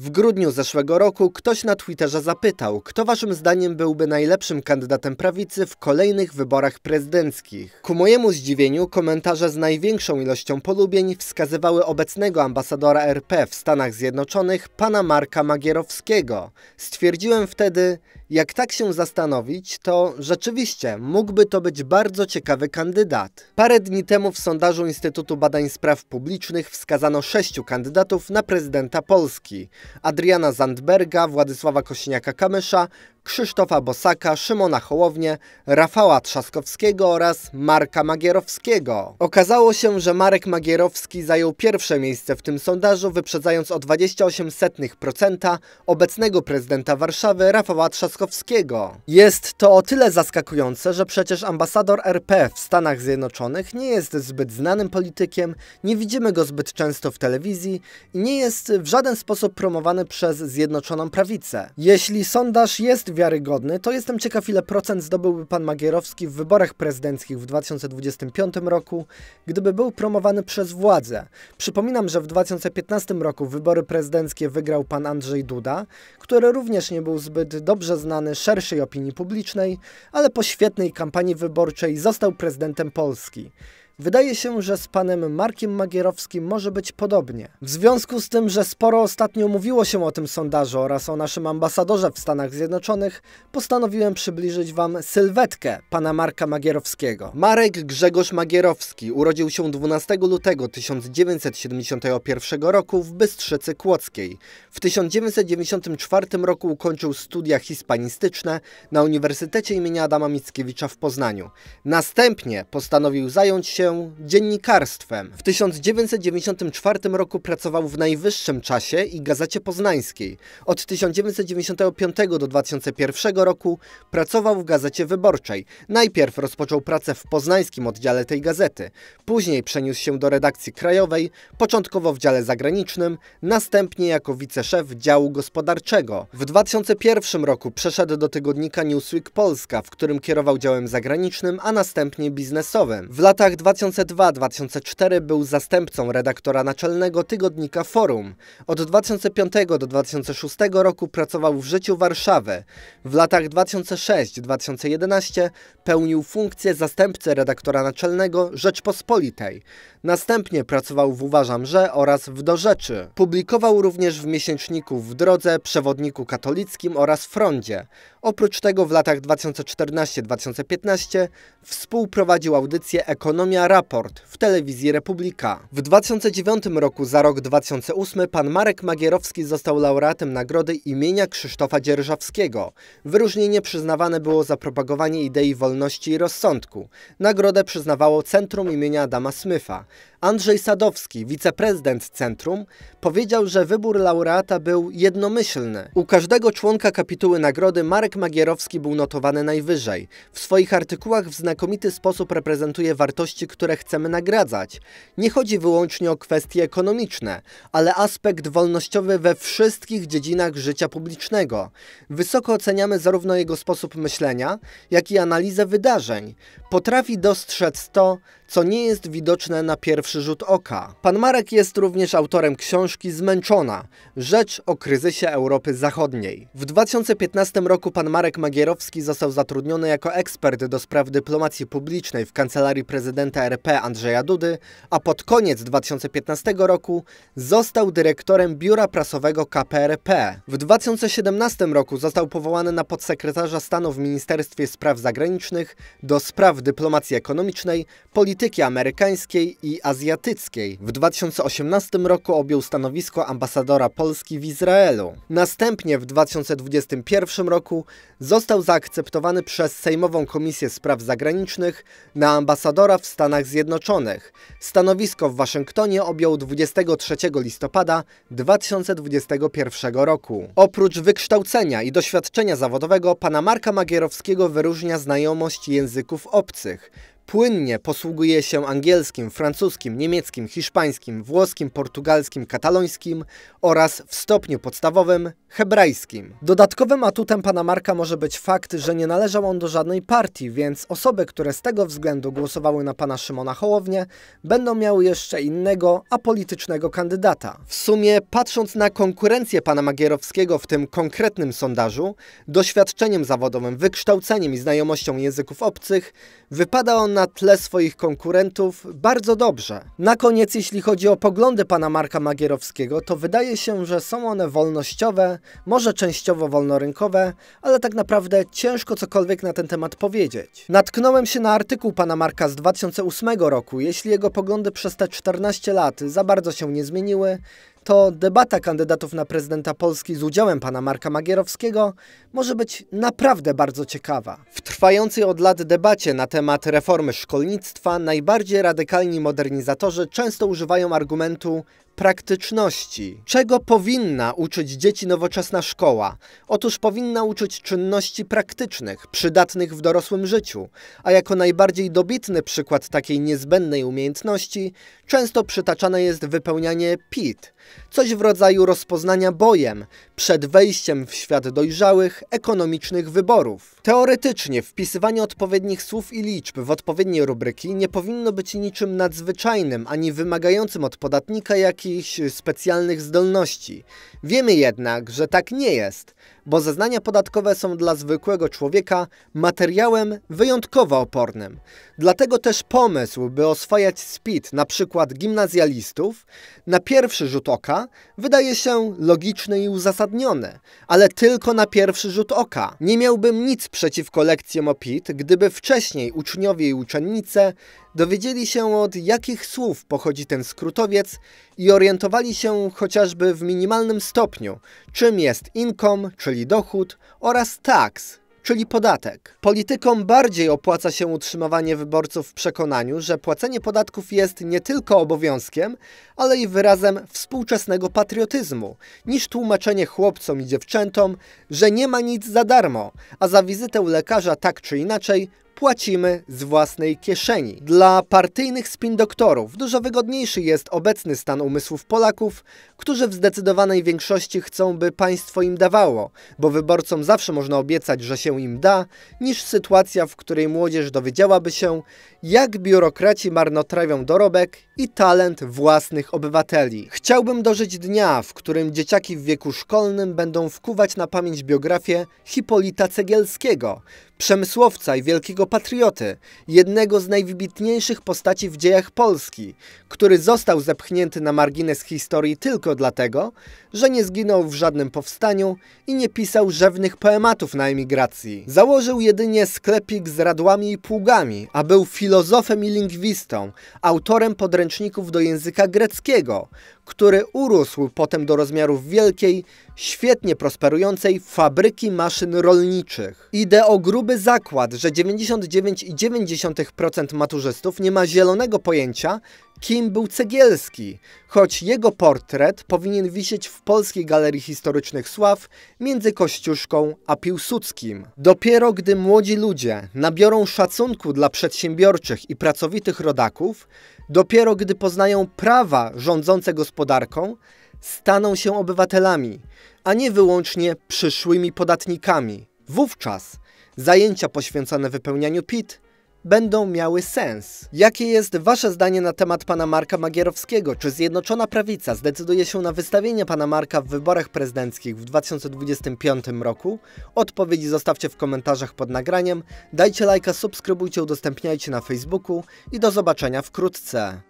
W grudniu zeszłego roku ktoś na Twitterze zapytał, kto waszym zdaniem byłby najlepszym kandydatem prawicy w kolejnych wyborach prezydenckich. Ku mojemu zdziwieniu komentarze z największą ilością polubień wskazywały obecnego ambasadora RP w Stanach Zjednoczonych, pana Marka Magierowskiego. Stwierdziłem wtedy, jak tak się zastanowić, to rzeczywiście mógłby to być bardzo ciekawy kandydat. Parę dni temu w sondażu Instytutu Badań Spraw Publicznych wskazano sześciu kandydatów na prezydenta Polski. Adriana Zandberga, Władysława Kosiniaka-Kamysza, Krzysztofa Bosaka, Szymona Hołownię, Rafała Trzaskowskiego oraz Marka Magierowskiego. Okazało się, że Marek Magierowski zajął pierwsze miejsce w tym sondażu, wyprzedzając o 28% obecnego prezydenta Warszawy Rafała Trzaskowskiego. Jest to o tyle zaskakujące, że przecież ambasador RP w Stanach Zjednoczonych nie jest zbyt znanym politykiem, nie widzimy go zbyt często w telewizji i nie jest w żaden sposób promowany przez Zjednoczoną Prawicę. Jeśli sondaż jest wiarogodny. wiarygodny, to jestem ciekaw, ile procent zdobyłby pan Magierowski w wyborach prezydenckich w 2025 roku, gdyby był promowany przez władzę. Przypominam, że w 2015 roku wybory prezydenckie wygrał pan Andrzej Duda, który również nie był zbyt dobrze znany szerszej opinii publicznej, ale po świetnej kampanii wyborczej został prezydentem Polski. Wydaje się, że z panem Markiem Magierowskim może być podobnie. W związku z tym, że sporo ostatnio mówiło się o tym sondażu oraz o naszym ambasadorze w Stanach Zjednoczonych, postanowiłem przybliżyć wam sylwetkę pana Marka Magierowskiego. Marek Grzegorz Magierowski urodził się 12 lutego 1971 roku w Bystrzycy Kłodzkiej. W 1994 roku ukończył studia hiszpanistyczne na Uniwersytecie im. Adama Mickiewicza w Poznaniu. Następnie postanowił zająć się dziennikarstwem. W 1994 roku pracował w Najwyższym Czasie i Gazecie Poznańskiej. Od 1995 do 2001 roku pracował w Gazecie Wyborczej. Najpierw rozpoczął pracę w poznańskim oddziale tej gazety. Później przeniósł się do redakcji krajowej, początkowo w dziale zagranicznym, następnie jako wiceszef działu gospodarczego. W 2001 roku przeszedł do tygodnika Newsweek Polska, w którym kierował działem zagranicznym, a następnie biznesowym. W latach 2000 2002-2004 był zastępcą redaktora naczelnego tygodnika Forum. Od 2005 do 2006 roku pracował w życiu Warszawy. W latach 2006-2011 pełnił funkcję zastępcy redaktora naczelnego Rzeczpospolitej. Następnie pracował w Uważam, że oraz w Do Rzeczy. Publikował również w miesięczniku W Drodze, Przewodniku Katolickim oraz Frondzie. Oprócz tego w latach 2014-2015 współprowadził audycję Ekonomia Raport w telewizji Republika. W 2009 roku za rok 2008 pan Marek Magierowski został laureatem nagrody imienia Krzysztofa Dzierżawskiego. Wyróżnienie przyznawane było za propagowanie idei wolności i rozsądku. Nagrodę przyznawało Centrum imienia Adama Smyfa. Andrzej Sadowski, wiceprezydent centrum, powiedział, że wybór laureata był jednomyślny. U każdego członka kapituły nagrody Marek Magierowski był notowany najwyżej. W swoich artykułach w znakomity sposób reprezentuje wartości, które chcemy nagradzać. Nie chodzi wyłącznie o kwestie ekonomiczne, ale aspekt wolnościowy we wszystkich dziedzinach życia publicznego. Wysoko oceniamy zarówno jego sposób myślenia, jak i analizę wydarzeń. Potrafi dostrzec to, co nie jest widoczne na pierwszy rzut oka. Pan Marek jest również autorem książki Zmęczona, rzecz o kryzysie Europy Zachodniej. W 2015 roku pan Marek Magierowski został zatrudniony jako ekspert do spraw dyplomacji publicznej w Kancelarii Prezydenta RP Andrzeja Dudy, a pod koniec 2015 roku został dyrektorem biura prasowego KPRP. W 2017 roku został powołany na podsekretarza stanu w Ministerstwie Spraw Zagranicznych do spraw dyplomacji ekonomicznej, polityki polityki amerykańskiej i azjatyckiej. W 2018 roku objął stanowisko ambasadora Polski w Izraelu. Następnie w 2021 roku został zaakceptowany przez Sejmową Komisję Spraw Zagranicznych na ambasadora w Stanach Zjednoczonych. Stanowisko w Waszyngtonie objął 23 listopada 2021 roku. Oprócz wykształcenia i doświadczenia zawodowego, pana Marka Magierowskiego wyróżnia znajomość języków obcych. Płynnie posługuje się angielskim, francuskim, niemieckim, hiszpańskim, włoskim, portugalskim, katalońskim oraz w stopniu podstawowym hebrajskim. Dodatkowym atutem pana Marka może być fakt, że nie należał on do żadnej partii, więc osoby, które z tego względu głosowały na pana Szymona Hołownię, będą miały jeszcze innego, apolitycznego kandydata. W sumie, patrząc na konkurencję pana Magierowskiego w tym konkretnym sondażu, doświadczeniem zawodowym, wykształceniem i znajomością języków obcych, wypada on na na tle swoich konkurentów bardzo dobrze. Na koniec, jeśli chodzi o poglądy pana Marka Magierowskiego, to wydaje się, że są one wolnościowe, może częściowo wolnorynkowe, ale tak naprawdę ciężko cokolwiek na ten temat powiedzieć. Natknąłem się na artykuł pana Marka z 2008 roku. Jeśli jego poglądy przez te 14 lat za bardzo się nie zmieniły, to debata kandydatów na prezydenta Polski z udziałem pana Marka Magierowskiego może być naprawdę bardzo ciekawa. W trwającej od lat debacie na temat reformy szkolnictwa najbardziej radykalni modernizatorzy często używają argumentu praktyczności. Czego powinna uczyć dzieci nowoczesna szkoła? Otóż powinna uczyć czynności praktycznych, przydatnych w dorosłym życiu, a jako najbardziej dobitny przykład takiej niezbędnej umiejętności często przytaczane jest wypełnianie PIT, coś w rodzaju rozpoznania bojem przed wejściem w świat dojrzałych, ekonomicznych wyborów. Teoretycznie wpisywanie odpowiednich słów i liczb w odpowiednie rubryki nie powinno być niczym nadzwyczajnym ani wymagającym od podatnika, jaki jakichś specjalnych zdolności. Wiemy jednak, że tak nie jest bo zeznania podatkowe są dla zwykłego człowieka materiałem wyjątkowo opornym. Dlatego też pomysł, by oswajać speed, na przykład gimnazjalistów, na pierwszy rzut oka wydaje się logiczny i uzasadniony, ale tylko na pierwszy rzut oka. Nie miałbym nic przeciwko lekcjom o PIT, gdyby wcześniej uczniowie i uczennice dowiedzieli się od jakich słów pochodzi ten skrótowiec i orientowali się chociażby w minimalnym stopniu, czym jest income czy czyli dochód, oraz tax, czyli podatek. Politykom bardziej opłaca się utrzymywanie wyborców w przekonaniu, że płacenie podatków jest nie tylko obowiązkiem, ale i wyrazem współczesnego patriotyzmu, niż tłumaczenie chłopcom i dziewczętom, że nie ma nic za darmo, a za wizytę lekarza tak czy inaczej płacimy z własnej kieszeni. Dla partyjnych spin-doktorów dużo wygodniejszy jest obecny stan umysłów Polaków, którzy w zdecydowanej większości chcą, by państwo im dawało, bo wyborcom zawsze można obiecać, że się im da, niż sytuacja, w której młodzież dowiedziałaby się, jak biurokraci marnotrawią dorobek i talent własnych obywateli. Chciałbym dożyć dnia, w którym dzieciaki w wieku szkolnym będą wkuwać na pamięć biografię Hipolita Cegielskiego, przemysłowca i wielkiego patrioty, jednego z najwybitniejszych postaci w dziejach Polski, który został zepchnięty na margines historii tylko dlatego, że nie zginął w żadnym powstaniu i nie pisał rzewnych poematów na emigracji. Założył jedynie sklepik z radłami i pługami, a był filozofem i lingwistą, autorem podręcznika podręczników do języka greckiego, który urósł potem do rozmiarów wielkiej, świetnie prosperującej fabryki maszyn rolniczych. Idę o gruby zakład, że 99,9% maturzystów nie ma zielonego pojęcia, kim był Cegielski, choć jego portret powinien wisieć w Polskiej Galerii Historycznych Sław między Kościuszką a Piłsudskim. Dopiero gdy młodzi ludzie nabiorą szacunku dla przedsiębiorczych i pracowitych rodaków, dopiero gdy poznają prawa rządzące gospodarką, staną się obywatelami, a nie wyłącznie przyszłymi podatnikami. Wówczas zajęcia poświęcone wypełnianiu PIT będą miały sens. Jakie jest wasze zdanie na temat pana Marka Magierowskiego? Czy Zjednoczona Prawica zdecyduje się na wystawienie pana Marka w wyborach prezydenckich w 2025 roku? Odpowiedzi zostawcie w komentarzach pod nagraniem, dajcie lajka, subskrybujcie, udostępniajcie na Facebooku i do zobaczenia wkrótce.